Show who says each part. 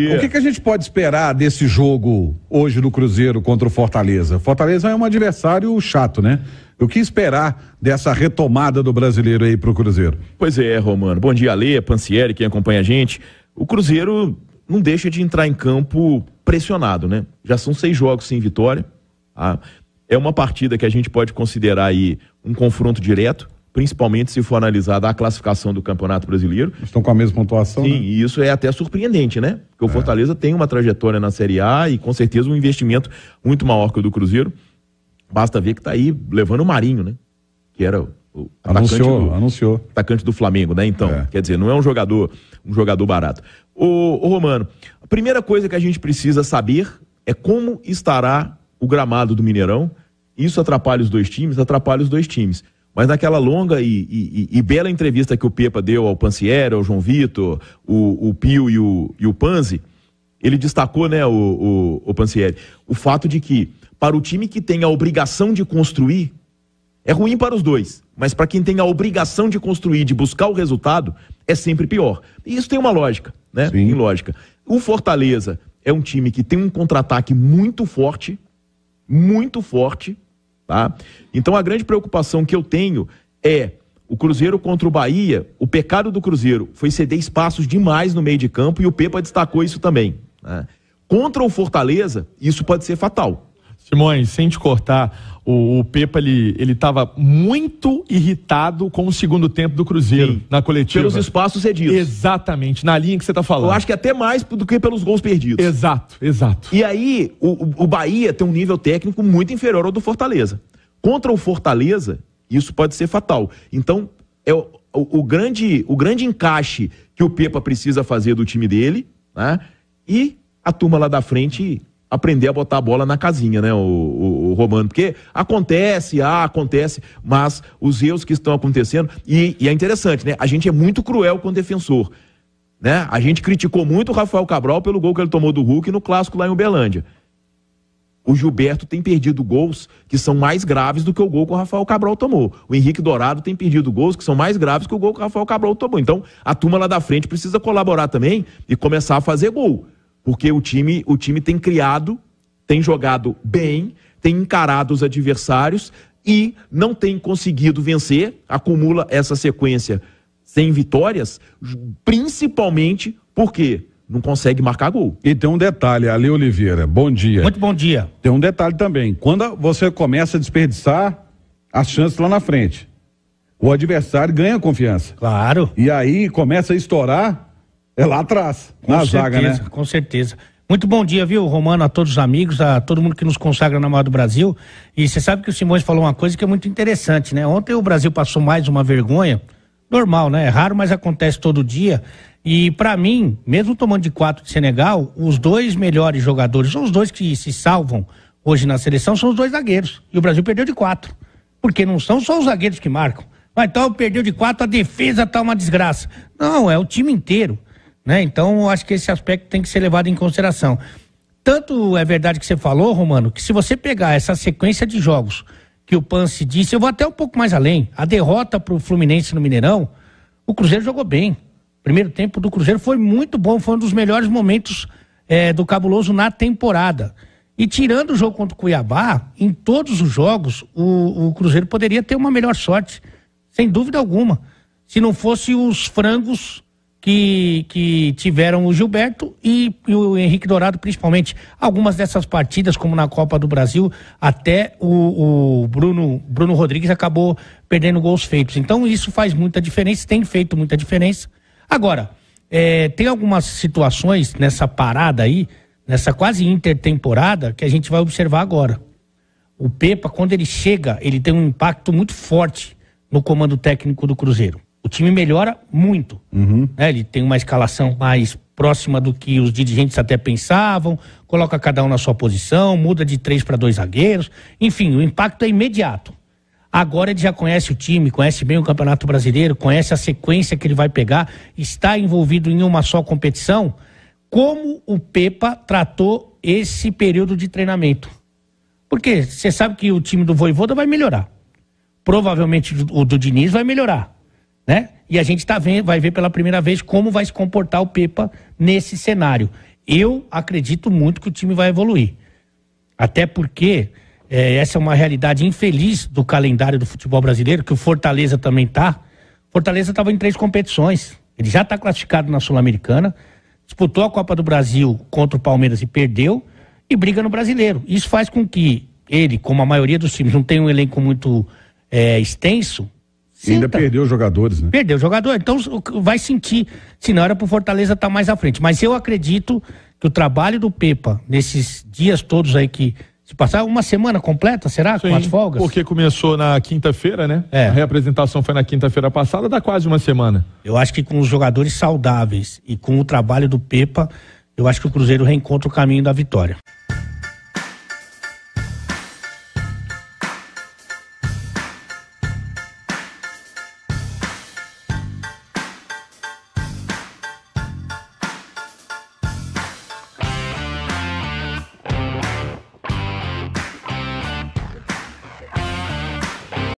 Speaker 1: O que, que, a gente pode esperar desse jogo hoje do Cruzeiro contra o Fortaleza? Fortaleza é um adversário chato, né? O que esperar dessa retomada do brasileiro aí pro Cruzeiro? Pois é, Romano. Bom dia, Lê, Pancieri, quem acompanha a gente. O Cruzeiro não deixa de entrar em campo pressionado, né? Já são seis jogos sem vitória. Tá? É uma partida que a gente pode considerar aí um confronto direto principalmente se for analisada a classificação do Campeonato Brasileiro. Estão com a mesma pontuação? Sim, né? e isso é até surpreendente, né? Porque o é. Fortaleza tem uma trajetória na Série A e com certeza um investimento muito maior que o do Cruzeiro. Basta ver que está aí levando o Marinho, né? Que era o anunciou, do, anunciou. atacante do Flamengo, né? Então, é. quer dizer, não é um jogador, um jogador barato. O, o Romano, a primeira coisa que a gente precisa saber é como estará o gramado do Mineirão. Isso atrapalha os dois times, atrapalha os dois times. Mas naquela longa e, e, e, bela entrevista que o Pepa deu ao Pancieri, ao João Vitor, o, o Pio e o, e o Panzi, ele destacou, né, o, o, o o fato de que para o time que tem a obrigação de construir, é ruim para os dois, mas para quem tem a obrigação de construir, de buscar o resultado, é sempre pior. E isso tem uma lógica, né? Sim. Tem lógica. O Fortaleza é um time que tem um contra-ataque muito forte, muito forte, Tá? Então a grande preocupação que eu tenho é o Cruzeiro contra o Bahia, o pecado do Cruzeiro foi ceder espaços demais no meio de campo e o Pepa destacou isso também. Né? Contra o Fortaleza, isso pode ser fatal. Simões, sem te cortar, o, o Pepa ele ele estava muito irritado com o segundo tempo do Cruzeiro Sim, na coletiva. Pelos espaços cedidos. Exatamente, na linha que você está falando. Eu acho que até mais do que pelos gols perdidos. Exato, exato. E aí o, o Bahia tem um nível técnico muito inferior ao do Fortaleza. Contra o Fortaleza, isso pode ser fatal. Então, é o, o, o grande, o grande encaixe que o Pepa precisa fazer do time dele, né? E a turma lá da frente aprender a botar a bola na casinha, né, o, o, o, Romano? Porque acontece, ah, acontece, mas os erros que estão acontecendo. E, e é interessante, né? A gente é muito cruel com o defensor. Né? A gente criticou muito o Rafael Cabral pelo gol que ele tomou do Hulk no clássico lá em Uberlândia. O Gilberto tem perdido gols que são mais graves do que o gol que o Rafael Cabral tomou. O Henrique Dourado tem perdido gols que são mais graves que o gol que o Rafael Cabral tomou. Então, a turma lá da frente precisa colaborar também e começar a fazer gol porque o time, o time tem criado, tem jogado bem, tem encarado os adversários e não tem conseguido vencer, acumula essa sequência sem vitórias, principalmente porque não consegue marcar gol. E tem um detalhe, Ale Oliveira, bom dia. Muito bom dia. Tem um detalhe também, quando você começa a desperdiçar as chances lá na frente, o adversário ganha confiança. Claro. E aí começa a estourar é lá atrás, com na certeza, zaga, né? Com
Speaker 2: certeza. Muito bom dia, viu, Romano, a todos os amigos, a todo mundo que nos consagra na Maior do Brasil. E você sabe que o Simões falou uma coisa que é muito interessante, né? Ontem o Brasil passou mais uma vergonha, normal, né? É raro, mas acontece todo dia. E para mim, mesmo tomando de quatro de Senegal, os dois melhores jogadores, ou os dois que se salvam hoje na seleção, são os dois zagueiros. E o Brasil perdeu de quatro. Porque não são só os zagueiros que marcam. Mas então perdeu de quatro, a defesa tá uma desgraça. Não, é o time inteiro. Né? Então, acho que esse aspecto tem que ser levado em consideração. Tanto é verdade que você falou, Romano, que se você pegar essa sequência de jogos que o Pance disse, eu vou até um pouco mais além. A derrota para o Fluminense no Mineirão, o Cruzeiro jogou bem. O primeiro tempo do Cruzeiro foi muito bom, foi um dos melhores momentos é, do Cabuloso na temporada. E tirando o jogo contra o Cuiabá, em todos os jogos, o, o Cruzeiro poderia ter uma melhor sorte, sem dúvida alguma. Se não fosse os frangos que, que tiveram o Gilberto e, e, o Henrique Dourado, principalmente. Algumas dessas partidas, como na Copa do Brasil, até o, o Bruno, Bruno Rodrigues acabou perdendo gols feitos. Então isso faz muita diferença, tem feito muita diferença. Agora, é, tem algumas situações nessa parada aí, nessa quase intertemporada, que a gente vai observar agora. O Pepa, quando ele chega, ele tem um impacto muito forte no comando técnico do Cruzeiro o time melhora muito. Uhum. Né? Ele tem uma escalação mais próxima do que os dirigentes até pensavam, coloca cada um na sua posição, muda de três para dois zagueiros. Enfim, o impacto é imediato. Agora ele já conhece o time, conhece bem o Campeonato Brasileiro, conhece a sequência que ele vai pegar, está envolvido em uma só competição. Como o Pepa tratou esse período de treinamento? Porque você sabe que o time do Voivoda vai melhorar. Provavelmente o do Diniz vai melhorar né? E a gente tá vendo, vai ver pela primeira vez como vai se comportar o Pepa nesse cenário. Eu acredito muito que o time vai evoluir. Até porque é, essa é uma realidade infeliz do calendário do futebol brasileiro, que o Fortaleza também tá. Fortaleza estava em três competições. Ele já está classificado na Sul-Americana, disputou a Copa do Brasil contra o Palmeiras e perdeu, e briga no brasileiro. Isso faz com que ele, como a maioria dos times, não tem um elenco muito é, extenso, Sim, ainda perdeu
Speaker 1: perdeu jogadores,
Speaker 2: né? Perdeu jogador, então vai sentir, se não era pro Fortaleza estar tá mais à frente. Mas eu acredito que o trabalho do Pepa, nesses dias todos aí que se passar uma semana completa, será? Sim, com as folgas? Porque
Speaker 1: começou na quinta-feira, né? É. A reapresentação foi na quinta-feira passada,
Speaker 2: dá quase uma semana. Eu acho que com os jogadores saudáveis e com o trabalho do Pepa, eu acho que o Cruzeiro reencontra o caminho da vitória.